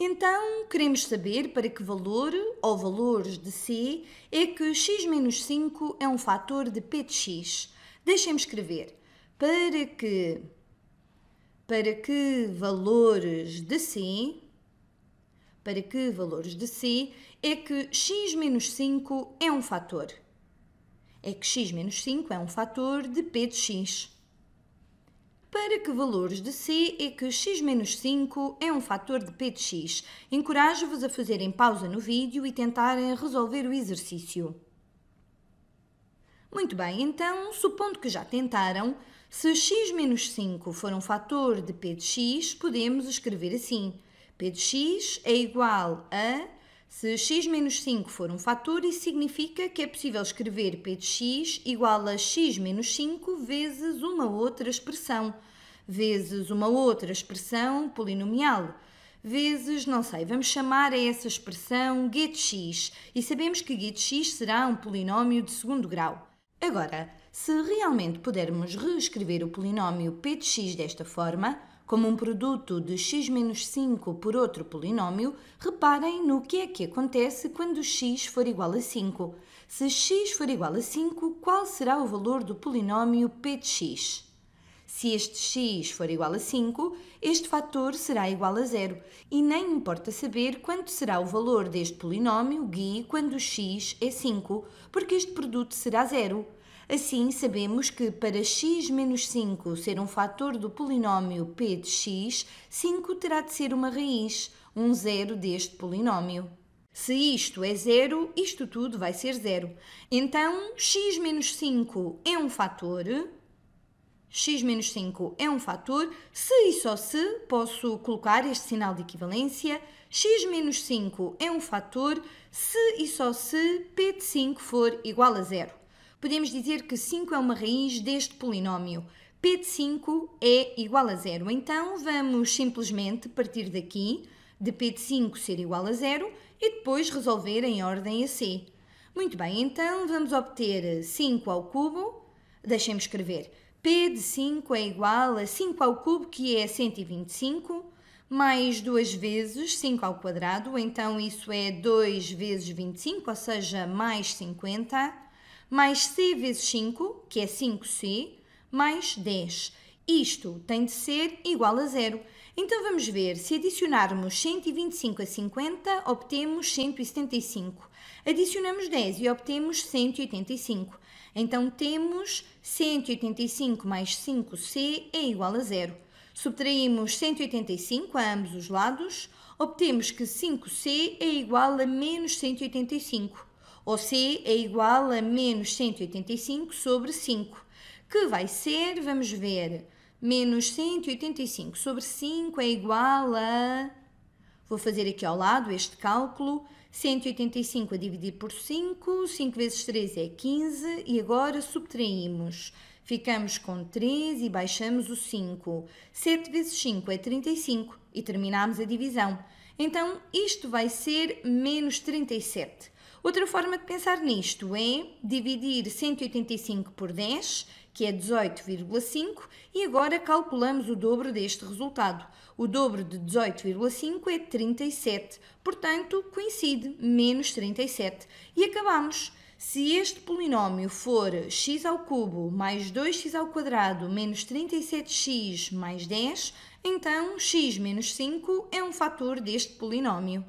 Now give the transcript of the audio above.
Então, queremos saber para que valor ou valores de C é que x menos 5 é um fator de P de x. Deixem-me escrever. Para que, para que valores de C para que valores de C é que x menos 5 é um fator. É que x menos 5 é um fator de P de x. Para que valores de C é que x-5 menos é um fator de P de x? Encorajo-vos a fazerem pausa no vídeo e tentarem resolver o exercício. Muito bem, então, supondo que já tentaram, se x-5 menos for um fator de P de x, podemos escrever assim. P de x é igual a se x menos 5 for um fator, isso significa que é possível escrever p de x igual a x menos 5 vezes uma outra expressão, vezes uma outra expressão polinomial, vezes, não sei, vamos chamar a essa expressão g de x, e sabemos que g de x será um polinómio de segundo grau. Agora, se realmente pudermos reescrever o polinómio p de x desta forma, como um produto de x-5 menos por outro polinômio, reparem no que é que acontece quando x for igual a 5. Se x for igual a 5, qual será o valor do polinômio p de x? Se este x for igual a 5, este fator será igual a zero e nem importa saber quanto será o valor deste polinômio gui quando x é 5, porque este produto será zero. Assim, sabemos que para x menos 5 ser um fator do polinómio p de x, 5 terá de ser uma raiz, um zero deste polinómio. Se isto é zero, isto tudo vai ser zero. Então, x menos 5 é um fator, x menos 5 é um fator, se e só se posso colocar este sinal de equivalência, x menos 5 é um fator se e só se p de 5 for igual a zero podemos dizer que 5 é uma raiz deste polinómio. P de 5 é igual a zero. Então, vamos simplesmente partir daqui, de P de 5 ser igual a zero, e depois resolver em ordem a C. Muito bem, então vamos obter 5 ao cubo. Deixem-me escrever. P de 5 é igual a 5 ao cubo, que é 125, mais 2 vezes 5 ao quadrado, então isso é 2 vezes 25, ou seja, mais 50 mais C vezes 5, que é 5C, mais 10. Isto tem de ser igual a zero. Então vamos ver, se adicionarmos 125 a 50, obtemos 175. Adicionamos 10 e obtemos 185. Então temos 185 mais 5C é igual a zero. Subtraímos 185 a ambos os lados, obtemos que 5C é igual a menos 185 ou C é igual a menos 185 sobre 5, que vai ser, vamos ver, menos 185 sobre 5 é igual a... Vou fazer aqui ao lado este cálculo, 185 a dividir por 5, 5 vezes 3 é 15 e agora subtraímos. Ficamos com 3 e baixamos o 5. 7 vezes 5 é 35 e terminamos a divisão. Então, isto vai ser menos 37. Outra forma de pensar nisto é dividir 185 por 10, que é 18,5, e agora calculamos o dobro deste resultado. O dobro de 18,5 é 37, portanto coincide menos 37. E acabamos. Se este polinómio for x ao cubo mais 2x ao quadrado menos 37x mais 10, então x menos 5 é um fator deste polinómio.